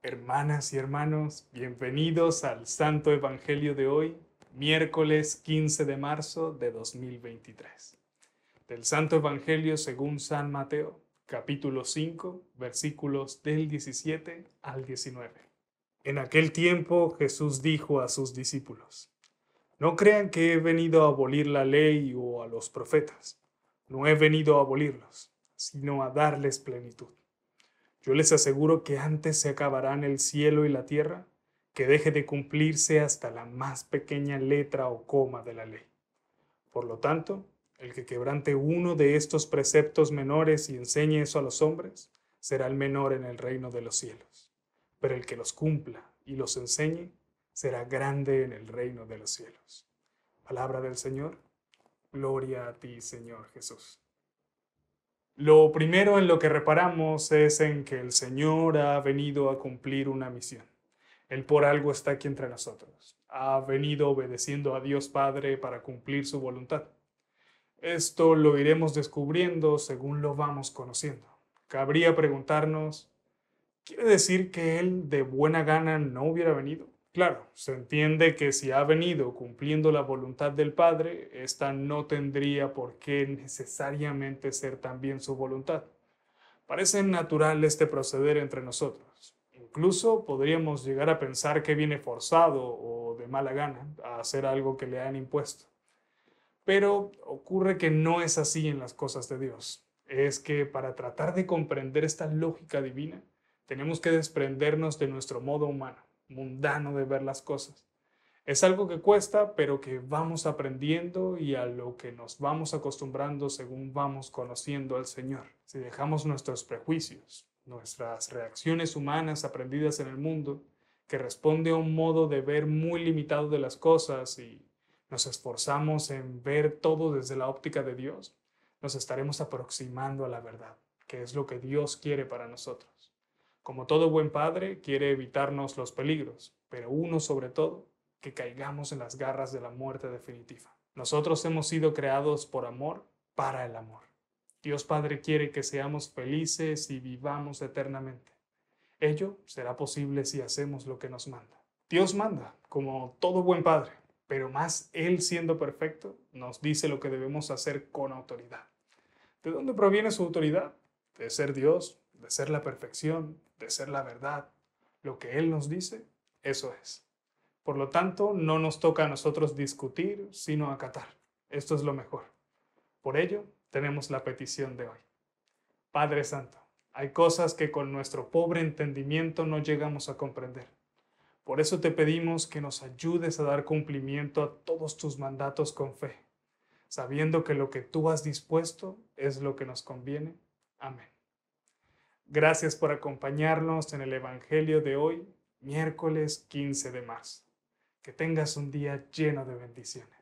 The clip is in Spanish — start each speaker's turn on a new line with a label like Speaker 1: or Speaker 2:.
Speaker 1: Hermanas y hermanos, bienvenidos al Santo Evangelio de hoy, miércoles 15 de marzo de 2023. Del Santo Evangelio según San Mateo, capítulo 5, versículos del 17 al 19. En aquel tiempo Jesús dijo a sus discípulos, No crean que he venido a abolir la ley o a los profetas, no he venido a abolirlos, sino a darles plenitud. Yo les aseguro que antes se acabarán el cielo y la tierra que deje de cumplirse hasta la más pequeña letra o coma de la ley. Por lo tanto, el que quebrante uno de estos preceptos menores y enseñe eso a los hombres, será el menor en el reino de los cielos. Pero el que los cumpla y los enseñe, será grande en el reino de los cielos. Palabra del Señor. Gloria a ti, Señor Jesús. Lo primero en lo que reparamos es en que el Señor ha venido a cumplir una misión. Él por algo está aquí entre nosotros. Ha venido obedeciendo a Dios Padre para cumplir su voluntad. Esto lo iremos descubriendo según lo vamos conociendo. Cabría preguntarnos, ¿quiere decir que Él de buena gana no hubiera venido? Claro, se entiende que si ha venido cumpliendo la voluntad del Padre, ésta no tendría por qué necesariamente ser también su voluntad. Parece natural este proceder entre nosotros. Incluso podríamos llegar a pensar que viene forzado o de mala gana a hacer algo que le han impuesto. Pero ocurre que no es así en las cosas de Dios. Es que para tratar de comprender esta lógica divina, tenemos que desprendernos de nuestro modo humano mundano de ver las cosas. Es algo que cuesta, pero que vamos aprendiendo y a lo que nos vamos acostumbrando según vamos conociendo al Señor. Si dejamos nuestros prejuicios, nuestras reacciones humanas aprendidas en el mundo, que responde a un modo de ver muy limitado de las cosas y nos esforzamos en ver todo desde la óptica de Dios, nos estaremos aproximando a la verdad, que es lo que Dios quiere para nosotros. Como todo buen padre, quiere evitarnos los peligros, pero uno sobre todo, que caigamos en las garras de la muerte definitiva. Nosotros hemos sido creados por amor para el amor. Dios Padre quiere que seamos felices y vivamos eternamente. Ello será posible si hacemos lo que nos manda. Dios manda, como todo buen Padre, pero más Él siendo perfecto, nos dice lo que debemos hacer con autoridad. ¿De dónde proviene su autoridad? De ser Dios, de ser la perfección, de ser la verdad, lo que Él nos dice, eso es. Por lo tanto, no nos toca a nosotros discutir, sino acatar. Esto es lo mejor. Por ello, tenemos la petición de hoy. Padre Santo, hay cosas que con nuestro pobre entendimiento no llegamos a comprender. Por eso te pedimos que nos ayudes a dar cumplimiento a todos tus mandatos con fe, sabiendo que lo que tú has dispuesto es lo que nos conviene. Amén. Gracias por acompañarnos en el Evangelio de hoy, miércoles 15 de marzo. Que tengas un día lleno de bendiciones.